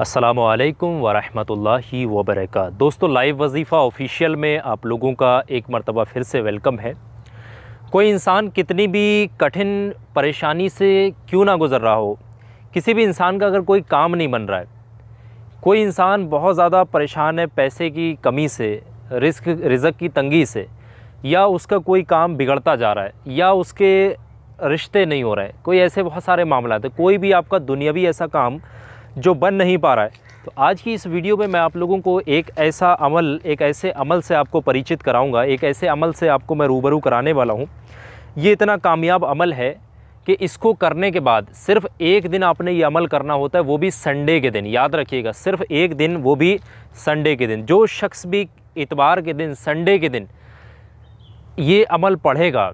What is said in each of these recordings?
असलकम वरहि वबरक दोस्तों लाइव वजीफ़ा ऑफिशियल में आप लोगों का एक मरतबा फिर से वेलकम है कोई इंसान कितनी भी कठिन परेशानी से क्यों ना गुज़र रहा हो किसी भी इंसान का अगर कोई काम नहीं बन रहा है कोई इंसान बहुत ज़्यादा परेशान है पैसे की कमी से रिस्क रिजक की तंगी से या उसका कोई काम बिगड़ता जा रहा है या उसके रिश्ते नहीं हो रहे कोई ऐसे बहुत सारे मामला थे तो कोई भी आपका दुनियावी ऐसा काम जो बन नहीं पा रहा है तो आज की इस वीडियो में मैं आप लोगों को एक ऐसा अमल एक ऐसे अमल से आपको परिचित कराऊंगा एक ऐसे अमल से आपको मैं रूबरू कराने वाला हूँ ये इतना कामयाब अमल है कि इसको करने के बाद सिर्फ एक दिन आपने ये अमल करना होता है वो भी संडे के दिन याद रखिएगा सिर्फ एक दिन वो भी संडे के दिन जो शख्स भी इतवार के दिन संडे के दिन ये अमल पढ़ेगा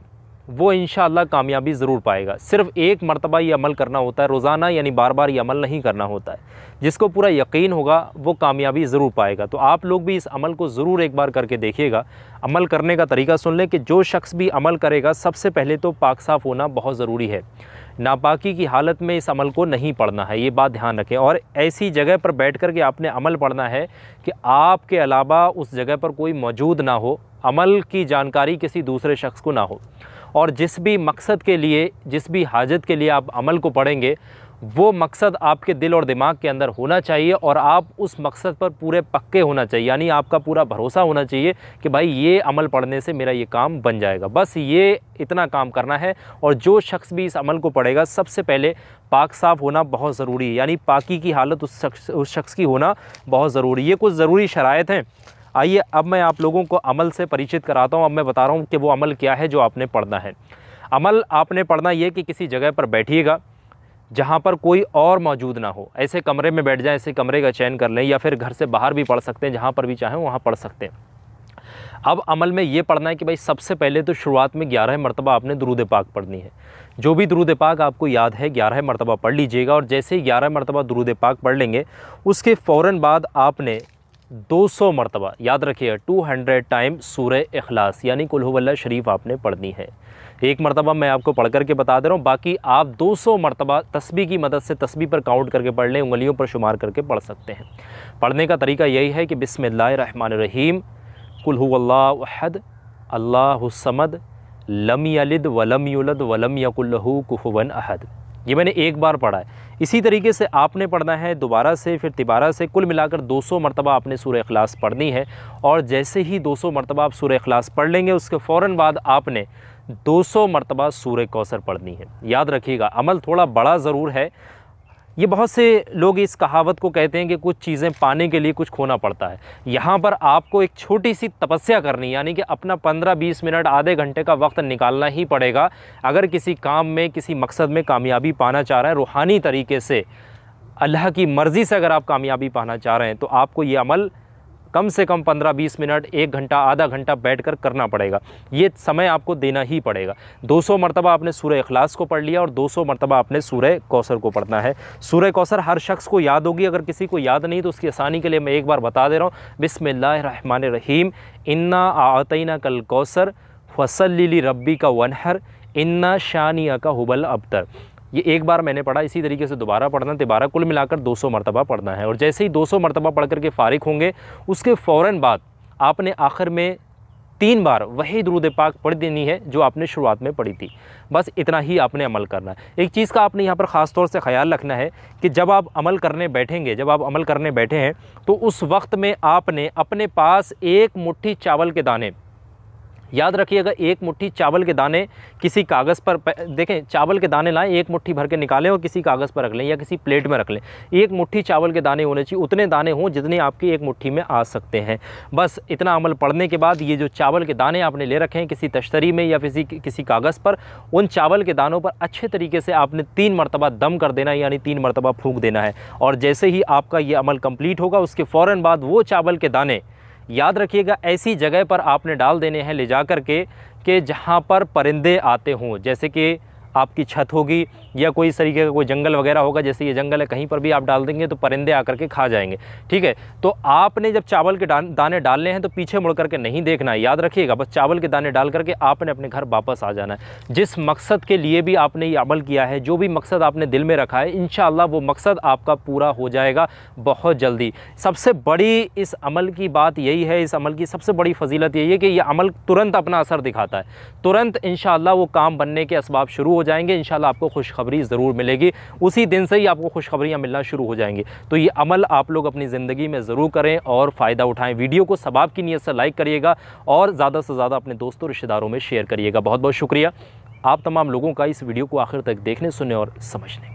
वो इन कामयाबी ज़रूर पाएगा सिर्फ एक मरतबा ये अमल करना होता है रोज़ाना यानी बार बार ये अमल नहीं करना होता है जिसको पूरा यकीन होगा वो कामयाबी ज़रूर पाएगा तो आप लोग भी इस अमल को ज़रूर एक बार करके देखिएगा अमल करने का तरीका सुन लें कि जो शख्स भी अमल करेगा सबसे पहले तो पाक साफ़ होना बहुत ज़रूरी है नापाकी की हालत में इस अमल को नहीं पढ़ना है ये बात ध्यान रखें और ऐसी जगह पर बैठ कर के आपने अमल पढ़ना है कि आपके अलावा उस जगह पर कोई मौजूद ना हो अमल की जानकारी किसी दूसरे शख्स को ना हो और जिस भी मकसद के लिए जिस भी हाजत के लिए आप अमल को पढ़ेंगे वो मकसद आपके दिल और दिमाग के अंदर होना चाहिए और आप उस मकसद पर पूरे पक्के होना चाहिए यानी आपका पूरा भरोसा होना चाहिए कि भाई ये अमल पढ़ने से मेरा ये काम बन जाएगा बस ये इतना काम करना है और जो शख्स भी इस अमल को पढ़ेगा सबसे पहले पाक साफ़ होना बहुत ज़रूरी है यानी पाकी की हालत उस शख्स उस शख्स की होना बहुत ज़रूरी है कुछ ज़रूरी शरात हैं आइए अब मैं आप लोगों को अमल से परिचित कराता हूँ अब मैं बता रहा हूँ कि वो अमल क्या है जो आपने पढ़ना है अमल आपने पढ़ना ये कि किसी जगह पर बैठिएगा जहाँ पर कोई और मौजूद ना हो ऐसे कमरे में बैठ जाएँ ऐसे कमरे का चयन कर लें या फिर घर से बाहर भी पढ़ सकते हैं जहाँ पर भी चाहें वहाँ पढ़ सकते हैं अब अमल में ये पढ़ना है कि भाई सबसे पहले तो शुरुआत में ग्यारह मरतबा आपने दरूद पाक पढ़नी है जो भी दरूद पाक आपको याद है ग्यारह मरतबा पढ़ लीजिएगा और जैसे ही ग्यारह मरतबा दरूद पाक पढ़ लेंगे उसके फ़ौर बाद आपने 200 मरतबा याद रखिए 200 टाइम सूर्य अखलास यानी कुल्हुवल्ला शरीफ आपने पढ़नी है एक मरतबा मैं आपको पढ़ करके बता दे रहा हूँ बाकी आप 200 मरतबा तस्बी की मदद से तस्बी पर काउंट करके पढ़ लें उंगलियों पर शुमार करके पढ़ सकते हैं पढ़ने का तरीका यही है कि बिसमीम कुल्हुवल्लाहद अल्लाहसमद लम यलिद वलम युलद वलम यकुल्लहू कुहुवन अहद ये मैंने एक बार पढ़ा है इसी तरीके से आपने पढ़ना है दोबारा से फिर तिबारा से कुल मिलाकर 200 मरतबा आपने सूर्य अखलास पढ़नी है और जैसे ही 200 मरतबा आप सूर्य अखलास पढ़ लेंगे उसके फ़ौर बाद आपने 200 मरतबा सूर्य कौसर पढ़नी है याद रखिएगा अमल थोड़ा बड़ा ज़रूर है ये बहुत से लोग इस कहावत को कहते हैं कि कुछ चीज़ें पाने के लिए कुछ खोना पड़ता है यहाँ पर आपको एक छोटी सी तपस्या करनी यानी कि अपना 15-20 मिनट आधे घंटे का वक्त निकालना ही पड़ेगा अगर किसी काम में किसी मकसद में कामयाबी पाना चाह रहे हैं रूहानी तरीके से अल्लाह की मर्ज़ी से अगर आप कामयाबी पाना चाह रहे हैं तो आपको ये अमल कम से कम 15-20 मिनट एक घंटा आधा घंटा बैठकर करना पड़ेगा ये समय आपको देना ही पड़ेगा 200 मरतबा आपने सूर्य अखलास को पढ़ लिया और 200 मरतबा आपने सूर्य कौसर को पढ़ना है सूर्य कौसर हर शख्स को याद होगी अगर किसी को याद नहीं तो उसकी आसानी के लिए मैं एक बार बता दे रहा हूँ बिसमिल्ल रहीम इन्ना आतना कल कौसर फसल रब्बी का वनहर इन्ना शानिया का हुबल अबतर ये एक बार मैंने पढ़ा इसी तरीके से दोबारा पढ़ना दोबारा कुल मिलाकर 200 मरतबा पढ़ना है और जैसे ही 200 मरतबा पढ़ करके फ़ारिग होंगे उसके फ़ौर बाद आपने आखिर में तीन बार वही दरूद पाक पढ़ देनी है जो आपने शुरुआत में पढ़ी थी बस इतना ही आपने अमल करना है एक चीज़ का आपने यहाँ पर ख़ास तौर से ख्याल रखना है कि जब आप अमल करने बैठेंगे जब आप अमल करने बैठे हैं तो उस वक्त में आपने अपने पास एक मुट्ठी चावल के दाने याद रखिएगा एक मुट्ठी चावल के दाने किसी कागज़ पर देखें चावल के दाने लाएं एक मुट्ठी भर के निकालें और किसी कागज़ पर रख लें या किसी प्लेट में रख लें एक मुट्ठी चावल के दाने होने चाहिए उतने दाने हों जितने आपकी एक मुट्ठी में आ सकते हैं बस इतना अमल पड़ने के बाद ये जो चावल के दाने आपने ले रखे हैं किसी तश्तरी में या किसी किसी कागज़ पर उन चावल के दानों पर अच्छे तरीके से आपने तीन मरतबा दम कर देना है यानी तीन मरतबा फूँक देना है और जैसे ही आपका ये अमल कम्प्लीट होगा उसके फ़ौर बाद वो चावल के दाने याद रखिएगा ऐसी जगह पर आपने डाल देने हैं ले जा कर के कि जहाँ पर परिंदे आते हों जैसे कि आपकी छत होगी या कोई इस तरीके का कोई जंगल वगैरह होगा जैसे ये जंगल है कहीं पर भी आप डाल देंगे तो परिंदे आकर के खा जाएंगे ठीक है तो आपने जब चावल के दाने डालने हैं तो पीछे मुड़ करके नहीं देखना है याद रखिएगा बस चावल के दाने डाल करके आपने अपने घर वापस आ जाना है जिस मकसद के लिए भी आपने ये अमल किया है जो भी मकसद आपने दिल में रखा है इन वो मकसद आपका पूरा हो जाएगा बहुत जल्दी सबसे बड़ी इस अमल की बात यही है इस अमल की सबसे बड़ी फजीलत यही है कि यह अमल तुरंत अपना असर दिखाता है तुरंत इन वो काम बनने के इसबाब शुरू हो जाएंगे इन आपको खुशखबरी ज़रूर मिलेगी उसी दिन से ही आपको खुशखबरियाँ मिलना शुरू हो जाएंगी तो ये अमल आप लोग अपनी ज़िंदगी में ज़रूर करें और फ़ायदा उठाएँ वीडियो को सबाब की नीयत से लाइक करिएगा और ज़्यादा से ज़्यादा अपने दोस्तों रिश्तेदारों में शेयर करिएगा बहुत बहुत शुक्रिया आप तमाम लोगों का इस वीडियो को आखिर तक देखने सुनने और समझने